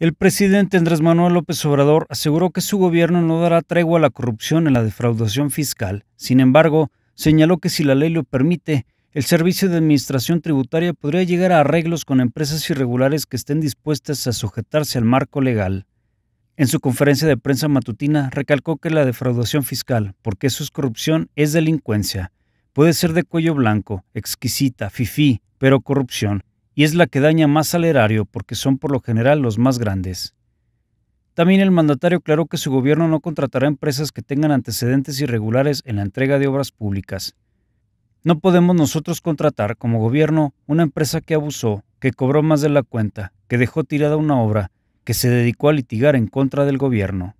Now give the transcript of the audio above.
El presidente Andrés Manuel López Obrador aseguró que su gobierno no dará tregua a la corrupción en la defraudación fiscal. Sin embargo, señaló que si la ley lo permite, el Servicio de Administración Tributaria podría llegar a arreglos con empresas irregulares que estén dispuestas a sujetarse al marco legal. En su conferencia de prensa matutina recalcó que la defraudación fiscal, porque eso es corrupción, es delincuencia. Puede ser de cuello blanco, exquisita, fifí, pero corrupción y es la que daña más al erario porque son por lo general los más grandes. También el mandatario aclaró que su gobierno no contratará empresas que tengan antecedentes irregulares en la entrega de obras públicas. No podemos nosotros contratar como gobierno una empresa que abusó, que cobró más de la cuenta, que dejó tirada una obra, que se dedicó a litigar en contra del gobierno.